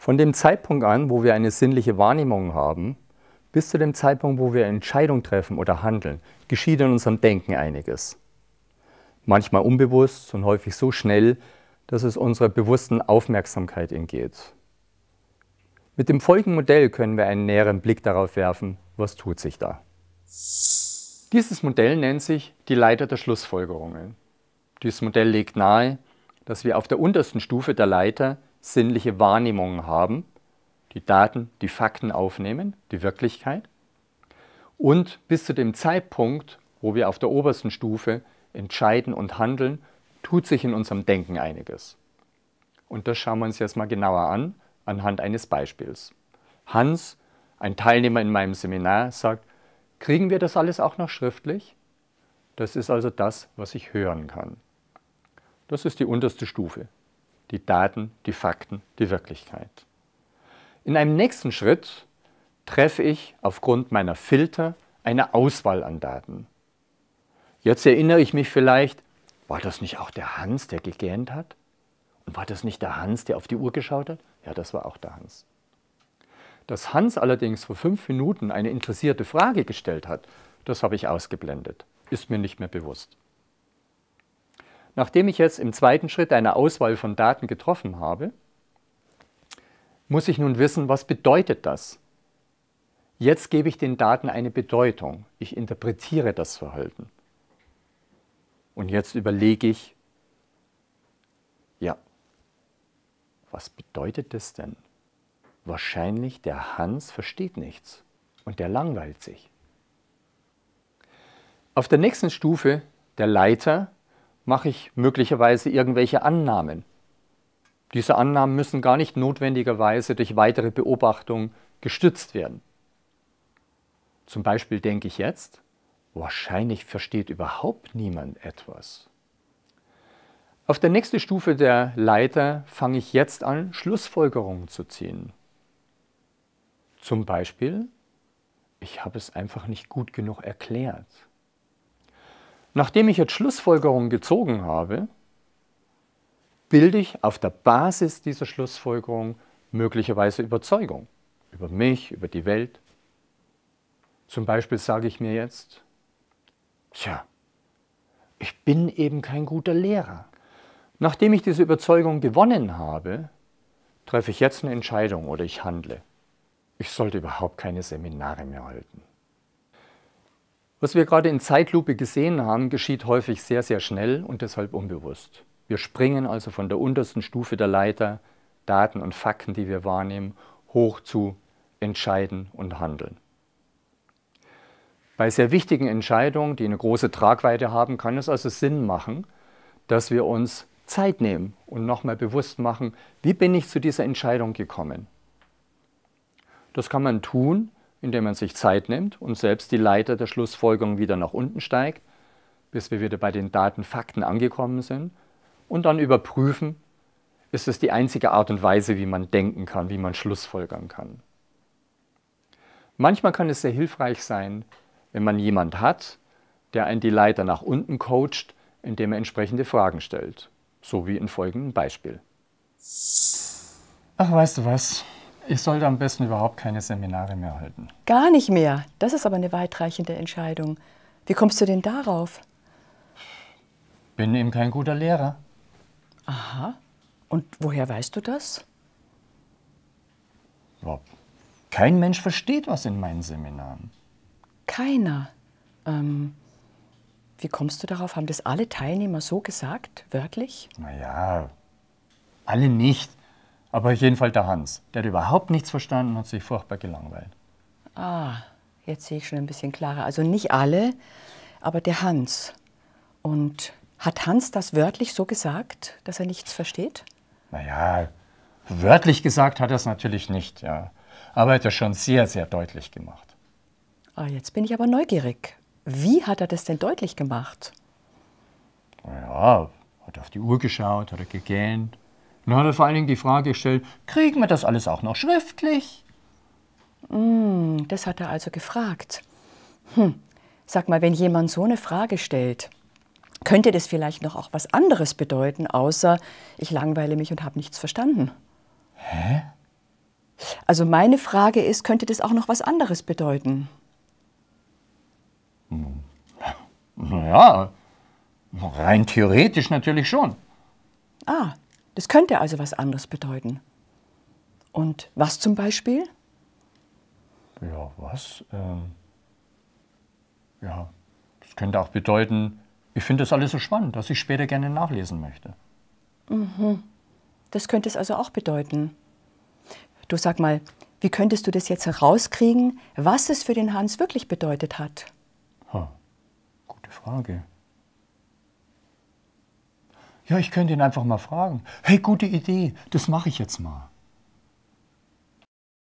Von dem Zeitpunkt an, wo wir eine sinnliche Wahrnehmung haben, bis zu dem Zeitpunkt, wo wir Entscheidungen treffen oder handeln, geschieht in unserem Denken einiges. Manchmal unbewusst und häufig so schnell, dass es unserer bewussten Aufmerksamkeit entgeht. Mit dem folgenden Modell können wir einen näheren Blick darauf werfen, was tut sich da. Dieses Modell nennt sich die Leiter der Schlussfolgerungen. Dieses Modell legt nahe, dass wir auf der untersten Stufe der Leiter sinnliche Wahrnehmungen haben, die Daten, die Fakten aufnehmen, die Wirklichkeit. Und bis zu dem Zeitpunkt, wo wir auf der obersten Stufe entscheiden und handeln, tut sich in unserem Denken einiges. Und das schauen wir uns jetzt mal genauer an, anhand eines Beispiels. Hans, ein Teilnehmer in meinem Seminar, sagt, kriegen wir das alles auch noch schriftlich? Das ist also das, was ich hören kann. Das ist die unterste Stufe, die Daten, die Fakten, die Wirklichkeit. In einem nächsten Schritt treffe ich aufgrund meiner Filter eine Auswahl an Daten. Jetzt erinnere ich mich vielleicht, war das nicht auch der Hans, der gegähnt hat? Und war das nicht der Hans, der auf die Uhr geschaut hat? Ja, das war auch der Hans. Dass Hans allerdings vor fünf Minuten eine interessierte Frage gestellt hat, das habe ich ausgeblendet. Ist mir nicht mehr bewusst. Nachdem ich jetzt im zweiten Schritt eine Auswahl von Daten getroffen habe, muss ich nun wissen, was bedeutet das? Jetzt gebe ich den Daten eine Bedeutung. Ich interpretiere das Verhalten. Und jetzt überlege ich, ja, was bedeutet das denn? Wahrscheinlich der Hans versteht nichts und der langweilt sich. Auf der nächsten Stufe, der Leiter, mache ich möglicherweise irgendwelche Annahmen. Diese Annahmen müssen gar nicht notwendigerweise durch weitere Beobachtung gestützt werden. Zum Beispiel denke ich jetzt, wahrscheinlich versteht überhaupt niemand etwas. Auf der nächsten Stufe der Leiter fange ich jetzt an, Schlussfolgerungen zu ziehen. Zum Beispiel, ich habe es einfach nicht gut genug erklärt. Nachdem ich jetzt Schlussfolgerungen gezogen habe, bilde ich auf der Basis dieser Schlussfolgerung möglicherweise Überzeugung über mich, über die Welt. Zum Beispiel sage ich mir jetzt, tja, ich bin eben kein guter Lehrer. Nachdem ich diese Überzeugung gewonnen habe, treffe ich jetzt eine Entscheidung oder ich handle. Ich sollte überhaupt keine Seminare mehr halten. Was wir gerade in Zeitlupe gesehen haben, geschieht häufig sehr, sehr schnell und deshalb unbewusst. Wir springen also von der untersten Stufe der Leiter, Daten und Fakten, die wir wahrnehmen, hoch zu Entscheiden und Handeln. Bei sehr wichtigen Entscheidungen, die eine große Tragweite haben, kann es also Sinn machen, dass wir uns Zeit nehmen und nochmal bewusst machen, wie bin ich zu dieser Entscheidung gekommen. Das kann man tun, indem man sich Zeit nimmt und selbst die Leiter der Schlussfolgerung wieder nach unten steigt, bis wir wieder bei den Datenfakten angekommen sind und dann überprüfen, ist es die einzige Art und Weise, wie man denken kann, wie man Schlussfolgern kann. Manchmal kann es sehr hilfreich sein, wenn man jemand hat, der einen die Leiter nach unten coacht, indem er entsprechende Fragen stellt, so wie im folgenden Beispiel. Ach, weißt du was? Ich sollte am besten überhaupt keine Seminare mehr halten. Gar nicht mehr. Das ist aber eine weitreichende Entscheidung. Wie kommst du denn darauf? Bin eben kein guter Lehrer. Aha. Und woher weißt du das? kein Mensch versteht was in meinen Seminaren. Keiner. Ähm, wie kommst du darauf? Haben das alle Teilnehmer so gesagt, wörtlich? Naja, alle nicht. Aber jedenfalls der Hans. Der hat überhaupt nichts verstanden und hat sich furchtbar gelangweilt. Ah, jetzt sehe ich schon ein bisschen klarer. Also nicht alle, aber der Hans. Und hat Hans das wörtlich so gesagt, dass er nichts versteht? Naja, wörtlich gesagt hat er es natürlich nicht, ja. Aber er hat es schon sehr, sehr deutlich gemacht. Ah, jetzt bin ich aber neugierig. Wie hat er das denn deutlich gemacht? Naja, hat auf die Uhr geschaut, hat er gegähnt, dann hat er vor allen Dingen die Frage gestellt, kriegen wir das alles auch noch schriftlich? Mm, das hat er also gefragt. Hm, sag mal, wenn jemand so eine Frage stellt, könnte das vielleicht noch auch was anderes bedeuten, außer ich langweile mich und habe nichts verstanden. Hä? Also meine Frage ist, könnte das auch noch was anderes bedeuten? Naja, hm. rein theoretisch natürlich schon. Ah, das könnte also was anderes bedeuten. Und was zum Beispiel? Ja, was? Ähm ja, das könnte auch bedeuten, ich finde das alles so spannend, dass ich später gerne nachlesen möchte. Mhm. Das könnte es also auch bedeuten. Du sag mal, wie könntest du das jetzt herauskriegen, was es für den Hans wirklich bedeutet hat? Ha, gute Frage. Ja, ich könnte ihn einfach mal fragen. Hey, gute Idee, das mache ich jetzt mal.